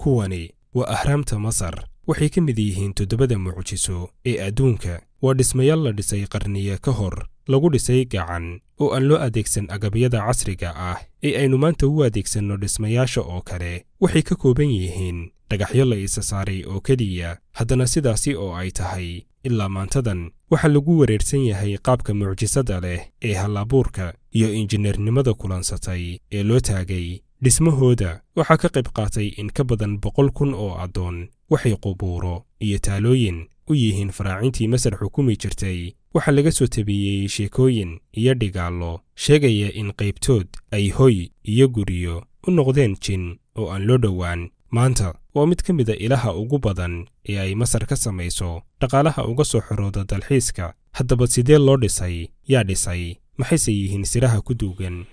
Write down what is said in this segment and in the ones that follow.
kuwani waa ahraamta masar waxay ka mid yihiin toddobada mucjiso ee adduunka waa dhismayaal la dhisay qarniye ka hor lagu dhisay gacan oo aan loo adeegsan agabyada casriga ah ee aynu maanta u adeegsanno dhismayaasha oo kale waxay ka kooban yihiin dhagaxyo la isa saaray oo keliya haddana sidaasi oo ay tahay ilaa maantadan waxaa lagu wareersan yahay qaabka mucjisada leh ee hallaabuurka iyo injineernimada kulansatay ee loo taagay dhismahooda waxaa ka qayb qaatay in ka badan boqol kun oo addoon waxay qubuuro iyo taalooyin u yihiin faraacintii masar xukumi jirtay waxaa laga soo tabeeyey sheekooyin iyo dhigaallo sheegaya in qaybtood ay hoy iyo guryo u noqdeen jin oo aan loo dhowaan maanta waa mid ka mid a ilaha ugu badan ee ay masar ka samayso dhaqaalaha uga soo xorooda dalxiiska haddaba sidee loo dhisay yaa dhisay maxayse yihiin siraha ku duugan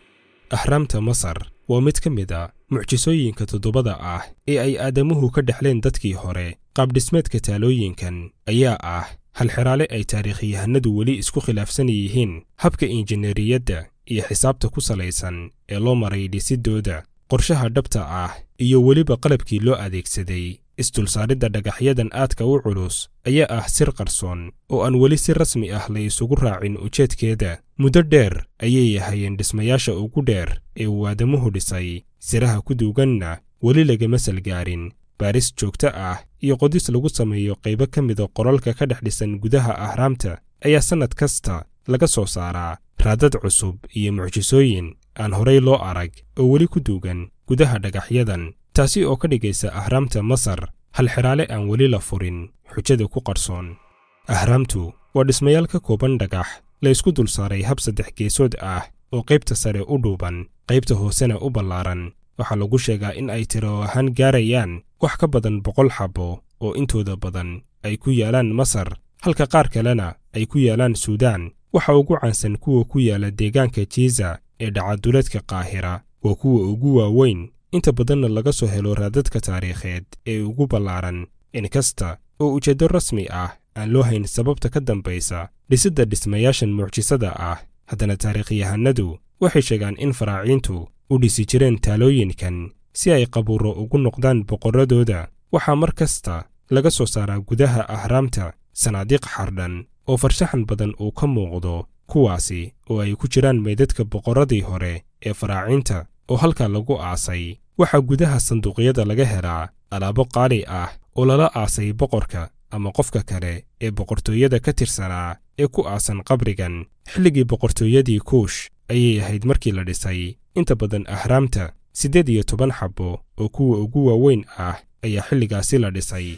ahraamta masar waa mid ka mid a mucjisooyinka toddobada ah ee ay aadamuhu ka dhexleen dadkii hore qaabdhismeedka taalooyinkan ayaa ah hal halxiraale ay taariikhiyahanadu weli isku khilaafsan yihiin habka injineeriyadda iyo xisaabta ku salaysan ee loo maray dhisiddooda qorshaha dhabta ah iyo weliba qalabkii loo adeegsaday isdulsaaridda dhagaxyadan aadka u culus ayaa ah sir qarsoon oo aan weli si rasmi ah la isugu raacin ujeedkeeda muddo dheer ayay yahayeen dhismayaasha ugu dheer ee uu aadamuhu dhisay siraha ku duuganna weli lagama salgaarin baaris joogto ah iyo qodis lagu sameeyo qaybo ka mida ah qolalka ka dhex dhisan gudaha ahraamta ayaa sannad kasta laga soo saaraa raadad cusub iyo mucjisooyin aan horay loo arag oo weli ku duugan gudaha dhagaxyadan taasi oo ka dhigaysa ahraamta masar hal halxiraale aan weli la furin xujada ku qarsoon ahraamtu waa dhismayaal ka kooban dhagax la isku dul saaray hab saddex geesood ah oo qaybta sare u dhuuban qaybta hoosena u ballaaran waxaa lagu sheegaa in ay tiro ahaan gaarayaan wax ka badan boqol xabo oo intooda badan ay ku yaalaan masar halka qaar kalena ay ku yaalaan suudaan waxa ugu caansan kuwa ku yaala deegaanka jiiza ee dhaca dhacaduleedka qaahira waa kuwa ugu waaweyn inta badanna laga soo helo raadadka taariikheed ee ugu ballaaran inkasta oo ujeeddo rasmi ah aan loo hayn sababta ka dambaysa dhisidda dhismayaashan mucjisada ah haddana taariikhyahanadu waxay sheegaan in faraaciintu u dhisi jireen taalooyinkan si ay qabuuro ugu noqdaan boqorradooda waxaa mar kasta laga soo saaraa gudaha ahraamta sanaadiiq xardhan oo farshaxan badan uu ka muuqdo kuwaasi oo ay ku jiraan meydadka boqoradii hore ee faraaciinta oo halkaa lagu aasay waxaa gudaha sanduuqyada laga helaa alaabo qaali ah oo lala aasay boqorka ama qofka kale ee boqortooyada ka tirsanaa ee ku aasan qabrigan xilligii boqortooyadii kuush ayay ahayd markii la dhisay inta badan ahraamta siddeed iyo toban xabbo oo kuwa ugu waaweyn ah ayaa xilligaasi la dhisay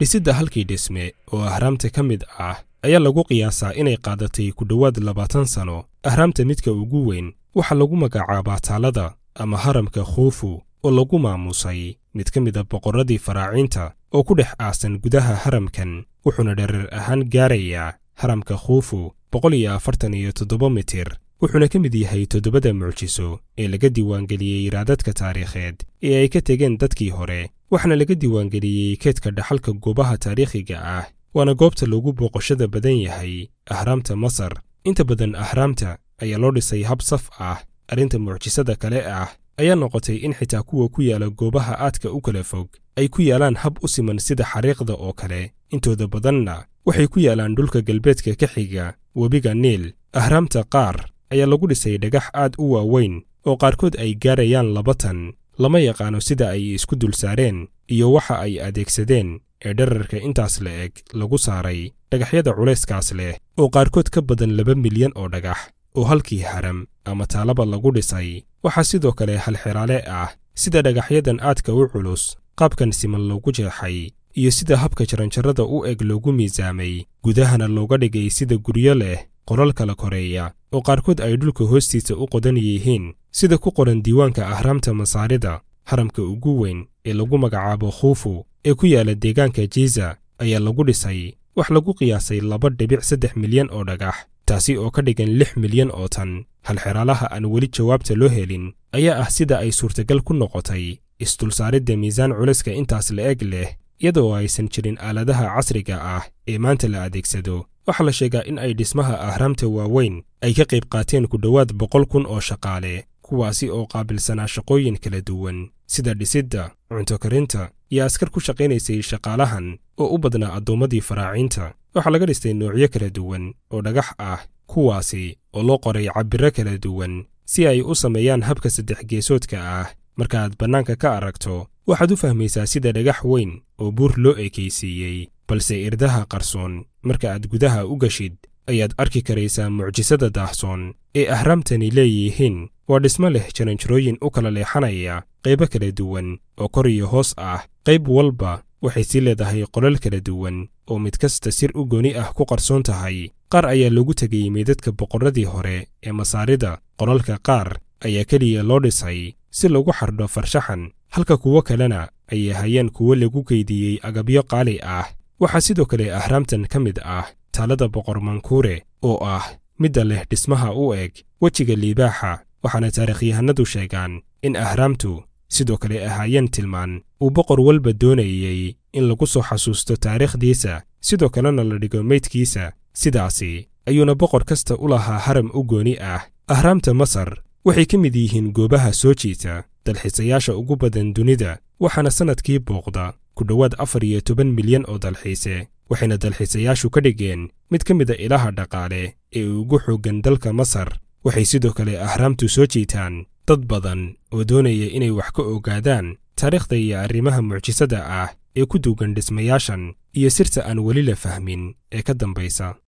dhisidda halkii dhisme oo ahraamta ka mid ah ayaa lagu qiyaasaa inay qaadatay ku dhowaad labaatan sano ahraamta midka ugu weyn waxaa lagu magacaabaa taalada ama haramka khuufu oo lagu maamuusay mid ka mid a ah boqorradii faraaciinta oo ku dhex aasan gudaha haramkan wuxuuna dhereer ahaan gaarayaa haramka khuufu boqol iyo afartan iyo toddoba mitir wuxuuna ka mid yahay toddobada mucjiso ee laga diiwaangeliyey raadadka taariikheed ee ay ka tegeen dadkii hore waxaana laga diiwaangeliyey keedka dhaxalka goobaha taariikhiga ah waana goobta lagu booqashada badan yahay ahraamta masar inta badan ahraamta ayaa loo dhisay hab saf ah arrinta mucjisada kale ah ayaa noqotay in xitaa kuwa ku yaala goobaha aadka u kala fog ay ku yaalaan hab u siman sida xariiqda oo kale intooda badanna waxay ku yaalaan dhulka galbeedka ka xiga webiga niil ahraamta qaar ayaa lagu dhisay dhagax aad u waaweyn oo qaarkood ay gaarayaan labatan lama yaqaano sida ay isku dul saareen iyo waxa ay adeegsadeen ee dherarka intaas la eg lagu saaray dhagaxyada culayskaas leh oo qaarkood ka badan laba milyan oo dhagax oo halkii haram ama taalaba lagu dhisay waxaa sidoo kale halxiraale ah sida dhagaxyadan aadka u culus qaabkan siman loogu jeexay iyo sida habka jaranjarada u eg loogu miisaamay gudahana looga dhigay sida guryo leh qolal kala koreeya oo qaarkood ay dhulka hoostiisa u qodan yihiin sida ku qoran diiwaanka ahraamta masaarida haramka ugu weyn ee lagu magacaabo khuufu ee ku yaala deegaanka jiiza ayaa lagu dhisay wax lagu qiyaasay laba dhibic saddex milyan oo dhagax taasi oo ka dhigan lix milyan oo tan halxeraalaha aan weli jawaabta loo helin ayaa ah sida ay suurtagal ku noqotay isdulsaaridda miisaan culayska intaas la eg leh iyadoo aysan jirin aaladaha casriga ah ee maanta la adeegsado waxaa la sheegaa in ay dhismaha ahraamta waaweyn ay ka qayb qaateen ku dhowaad boqol kun oo shaqaale kuwaasi oo qaabilsanaa shaqooyin kala duwan sida dhisidda cunto karinta iyo askar ku shaqaynaysay shaqaalahan oo u badnaa addoommadii faraaciinta waxaa laga dhistay noocyo kala duwan oo dhagax ah kuwaasi oo loo qoray cabbiro kala duwan si ay u sameeyaan habka saddex geesoodka ah markaaad bannaanka ka aragto waxaad u fahmaysaa sida dhagax weyn oo buur loo ekaysiiyey balse irdaha qarsoon marka aad gudaha u gashid ayaad arki karaysaa mucjisada daahsoon ee ahraamtani leeyihiin waa dhismo leh jaranjarooyin u kala leexanaya qaybo kala duwan oo kor iyo hoos ah qayb walba waxay sii leedahay qolal kala duwan oo mid kasta sir u gooni ah ku qarsoon tahay qaar ayaa loogu tegay meydadka boqorradii hore ee masaarida qolalka qaar ayaa keliya loo dhisay si lagu xardho farshaxan halka kuwo kalena ay hayeen kuwo lagu keydiyey agabyo qaali ah waxaa sidoo kale ahraamtan ka mid ah taalada boqor mankuure oo ah midda leh dhismaha u eg wejiga liibaaxa waxaana taariikhyahanadu sheegaan in ahraamtu sidoo kale ahaayeen tilmaan uu boqor walba doonayay in lagu soo xasuusto taariikhdiisa sidoo kalena la dhigo meydkiisa sidaasi ayuuna boqor kasta u lahaa haram u gooni ah ahraamta masar waxay ka mid yihiin goobaha soo jiita dalxiisayaasha ugu badan dunida waxaana sannadkii booqda ku dhowaad afar iyo toban milyan oo dalxiise waxayna dalxiisayaashu ka dhigeen mid ka mid a ilaha dhaqaale ee ugu xooggan dalka masar waxay sidoo kale ahraamtu soo jiitaan dad badan oo doonaya inay wax ka ogaadaan taariikhda iyo arrimaha mucjisada ah ee ku duugan dhismayaashan iyo sirta aan weli la fahmin ee ka dambaysa